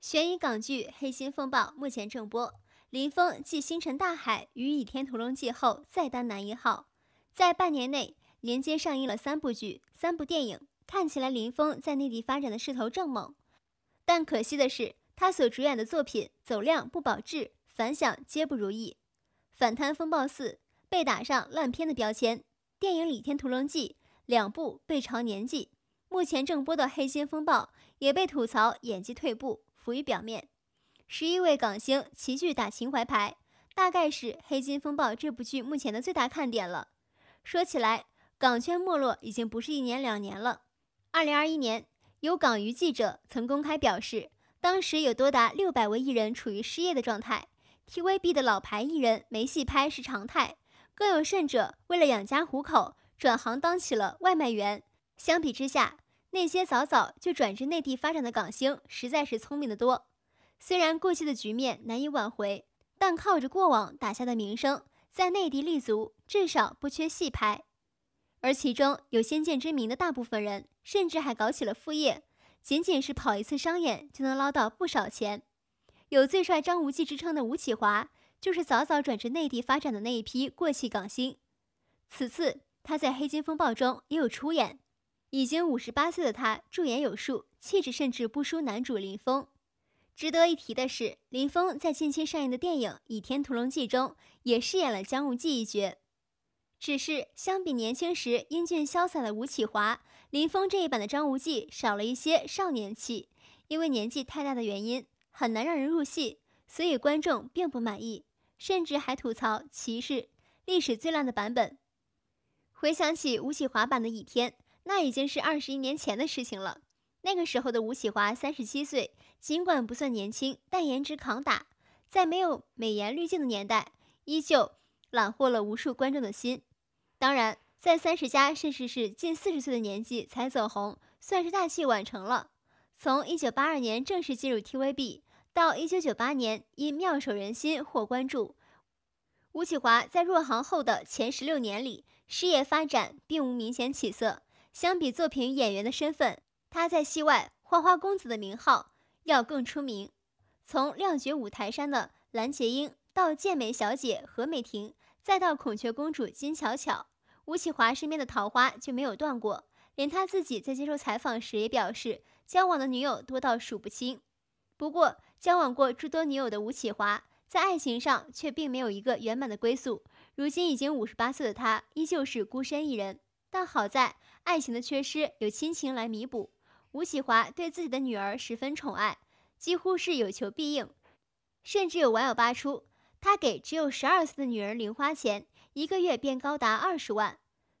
悬疑港剧《黑心风暴》目前正播，林峰继《星辰大海》与《倚天屠龙记》后再担男一号，在半年内连接上映了三部剧、三部电影，看起来林峰在内地发展的势头正猛。但可惜的是，他所主演的作品走量不保质，反响皆不如意，《反贪风暴四》被打上烂片的标签，电影《倚天屠龙记》两部被嘲年纪，目前正播的《黑心风暴》也被吐槽演技退步。浮于表面，十一位港星齐聚打情怀牌，大概是《黑金风暴》这部剧目前的最大看点了。说起来，港圈没落已经不是一年两年了。二零二一年，有港娱记者曾公开表示，当时有多达六百位艺人处于失业的状态，TVB 的老牌艺人没戏拍是常态。更有甚者，为了养家糊口，转行当起了外卖员。相比之下，那些早早就转至内地发展的港星，实在是聪明的多。虽然过去的局面难以挽回，但靠着过往打下的名声，在内地立足，至少不缺戏拍。而其中有先见之明的大部分人，甚至还搞起了副业，仅仅是跑一次商演就能捞到不少钱。有“最帅张无忌”之称的吴启华，就是早早转至内地发展的那一批过气港星。此次他在《黑金风暴》中也有出演。已经五十八岁的他，驻颜有术，气质甚至不输男主林峰。值得一提的是，林峰在近期上映的电影《倚天屠龙记》中也饰演了张无忌一角。只是相比年轻时英俊潇洒的吴启华，林峰这一版的张无忌少了一些少年气。因为年纪太大的原因，很难让人入戏，所以观众并不满意，甚至还吐槽：“其是历史最烂的版本。”回想起吴启华版的《倚天》。那已经是二十一年前的事情了。那个时候的吴启华三十七岁，尽管不算年轻，但颜值扛打，在没有美颜滤镜的年代，依旧揽获了无数观众的心。当然，在三十加甚至是近四十岁的年纪才走红，算是大器晚成了。从一九八二年正式进入 TVB 到一九九八年因《妙手仁心》获关注，吴启华在入行后的前十六年里，事业发展并无明显起色。相比作品演员的身份，他在戏外“花花公子”的名号要更出名。从亮绝五台山》的蓝洁瑛，到健美小姐何美婷，再到孔雀公主金巧巧，吴启华身边的桃花就没有断过。连他自己在接受采访时也表示，交往的女友多到数不清。不过，交往过诸多女友的吴启华，在爱情上却并没有一个圆满的归宿。如今已经五十八岁的他，依旧是孤身一人。但好在，爱情的缺失，有亲情来弥补。吴启华对自己的女儿十分宠爱，几乎是有求必应，甚至有网友扒出，他给只有十二岁的女儿零花钱，一个月便高达二十万。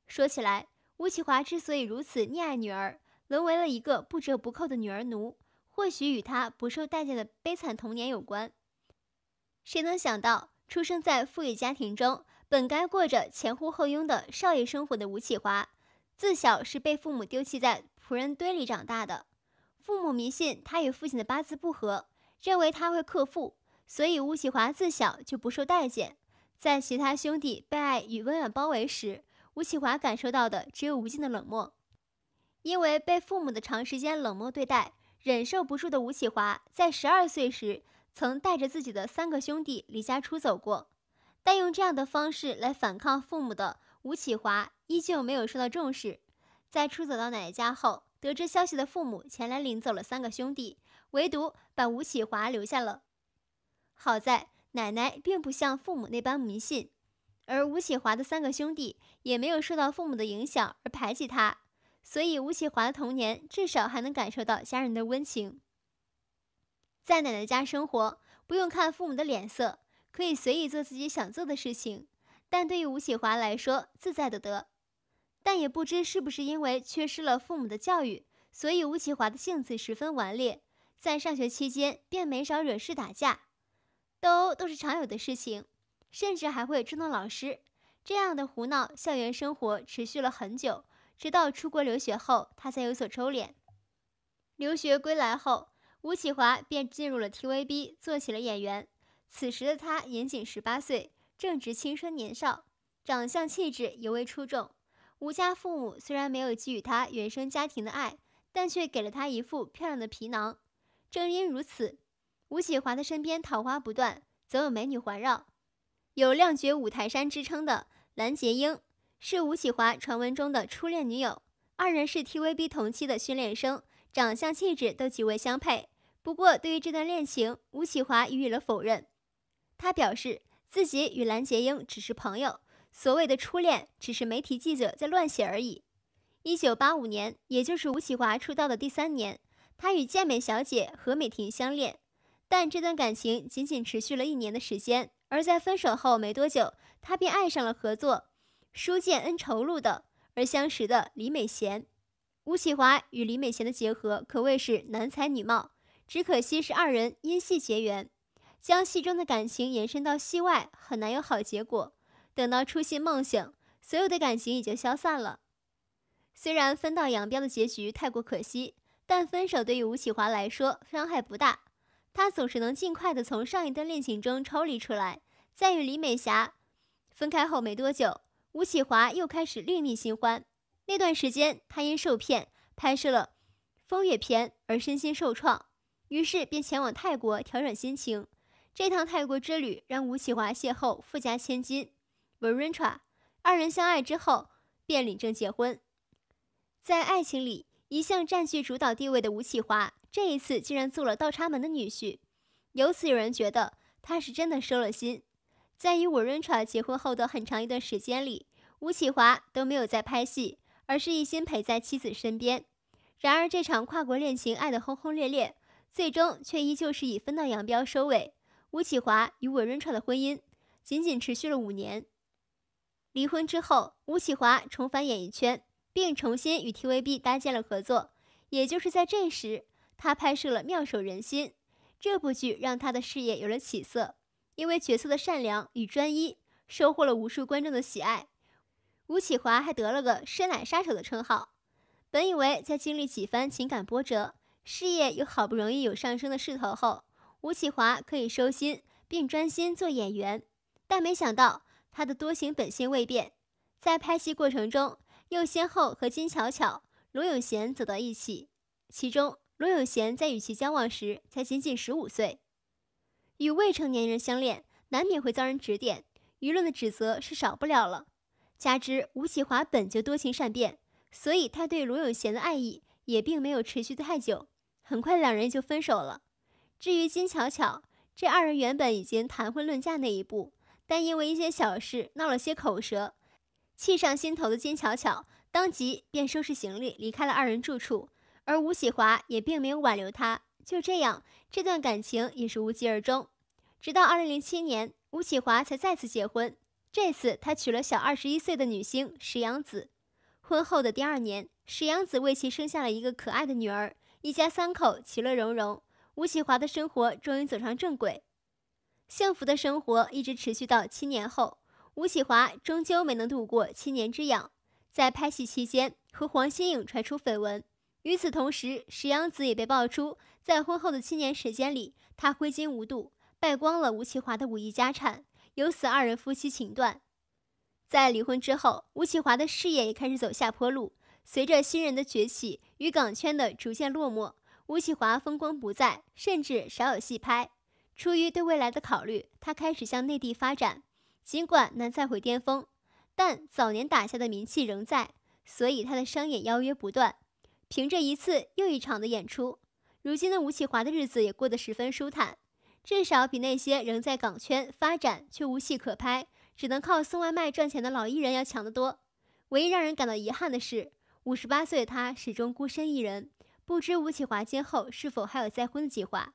说起来，吴启华之所以如此溺爱女儿，沦为了一个不折不扣的女儿奴，或许与他不受待见的悲惨童年有关。谁能想到，出生在富裕家庭中，本该过着前呼后拥的少爷生活的吴启华。自小是被父母丢弃在仆人堆里长大的，父母迷信他与父亲的八字不合，认为他会克父，所以吴启华自小就不受待见。在其他兄弟被爱与温暖包围时，吴启华感受到的只有无尽的冷漠。因为被父母的长时间冷漠对待，忍受不住的吴启华在十二岁时曾带着自己的三个兄弟离家出走过。但用这样的方式来反抗父母的吴启华。依旧没有受到重视，在出走到奶奶家后，得知消息的父母前来领走了三个兄弟，唯独把吴启华留下了。好在奶奶并不像父母那般迷信，而吴启华的三个兄弟也没有受到父母的影响而排挤他，所以吴启华的童年至少还能感受到家人的温情。在奶奶家生活，不用看父母的脸色，可以随意做自己想做的事情，但对于吴启华来说，自在得得。但也不知是不是因为缺失了父母的教育，所以吴启华的性子十分顽劣，在上学期间便没少惹事打架，斗殴都是常有的事情，甚至还会捉弄老师。这样的胡闹，校园生活持续了很久，直到出国留学后，他才有所收敛。留学归来后，吴启华便进入了 TVB 做起了演员。此时的他年仅十八岁，正值青春年少，长相气质尤为出众。吴家父母虽然没有给予他原生家庭的爱，但却给了他一副漂亮的皮囊。正因如此，吴启华的身边桃花不断，总有美女环绕。有“靓绝五台山”之称的蓝洁瑛是吴启华传闻中的初恋女友，二人是 TVB 同期的训练生，长相气质都极为相配。不过，对于这段恋情，吴启华予以了否认。他表示自己与蓝洁瑛只是朋友。所谓的初恋，只是媒体记者在乱写而已。一九八五年，也就是吴启华出道的第三年，他与健美小姐何美婷相恋，但这段感情仅仅持续了一年的时间。而在分手后没多久，他便爱上了合作《书剑恩仇录》的，而相识的李美贤。吴启华与李美贤的结合可谓是男才女貌，只可惜是二人因戏结缘，将戏中的感情延伸到戏外，很难有好结果。等到初心梦醒，所有的感情已经消散了。虽然分道扬镳的结局太过可惜，但分手对于吴启华来说伤害不大，他总是能尽快的从上一段恋情中抽离出来。在与李美霞分开后没多久，吴启华又开始另觅新欢。那段时间他因受骗拍摄了《风月片》而身心受创，于是便前往泰国调整心情。这趟泰国之旅让吴启华邂逅富家千金。t 仁 a 二人相爱之后便领证结婚。在爱情里一向占据主导地位的吴启华，这一次竟然做了倒插门的女婿，由此有人觉得他是真的收了心。在与 t 仁 a 结婚后的很长一段时间里，吴启华都没有再拍戏，而是一心陪在妻子身边。然而这场跨国恋情爱得轰轰烈烈，最终却依旧是以分道扬镳收尾。吴启华与 t 仁 a 的婚姻仅仅持续了五年。离婚之后，吴启华重返演艺圈，并重新与 TVB 搭建了合作。也就是在这时，他拍摄了《妙手仁心》这部剧，让他的事业有了起色。因为角色的善良与专一，收获了无数观众的喜爱。吴启华还得了个“深奶杀手”的称号。本以为在经历几番情感波折，事业又好不容易有上升的势头后，吴启华可以收心并专心做演员，但没想到。他的多情本性未变，在拍戏过程中又先后和金巧巧、罗永贤走到一起。其中，罗永贤在与其交往时才仅仅十五岁，与未成年人相恋，难免会遭人指点，舆论的指责是少不了了。加之吴启华本就多情善变，所以他对罗永贤的爱意也并没有持续太久，很快两人就分手了。至于金巧巧，这二人原本已经谈婚论嫁那一步。但因为一些小事闹了些口舌，气上心头的金巧巧当即便收拾行李离开了二人住处，而吴启华也并没有挽留她。就这样，这段感情也是无疾而终。直到二零零七年，吴启华才再次结婚，这次他娶了小二十一岁的女星石洋子。婚后的第二年，石洋子为其生下了一个可爱的女儿，一家三口其乐融融。吴启华的生活终于走上正轨。幸福的生活一直持续到七年后，吴启华终究没能度过七年之痒。在拍戏期间，和黄心颖传出绯闻。与此同时，石洋子也被爆出，在婚后的七年时间里，他挥金无度，败光了吴启华的五亿家产，由此二人夫妻情断。在离婚之后，吴启华的事业也开始走下坡路。随着新人的崛起与港圈的逐渐落寞，吴启华风光不再，甚至少有戏拍。出于对未来的考虑，他开始向内地发展。尽管难再回巅峰，但早年打下的名气仍在，所以他的商演邀约不断。凭着一次又一场的演出，如今的吴启华的日子也过得十分舒坦，至少比那些仍在港圈发展却无戏可拍，只能靠送外卖赚钱的老艺人要强得多。唯一让人感到遗憾的是，五十八岁的他始终孤身一人。不知吴启华今后是否还有再婚的计划？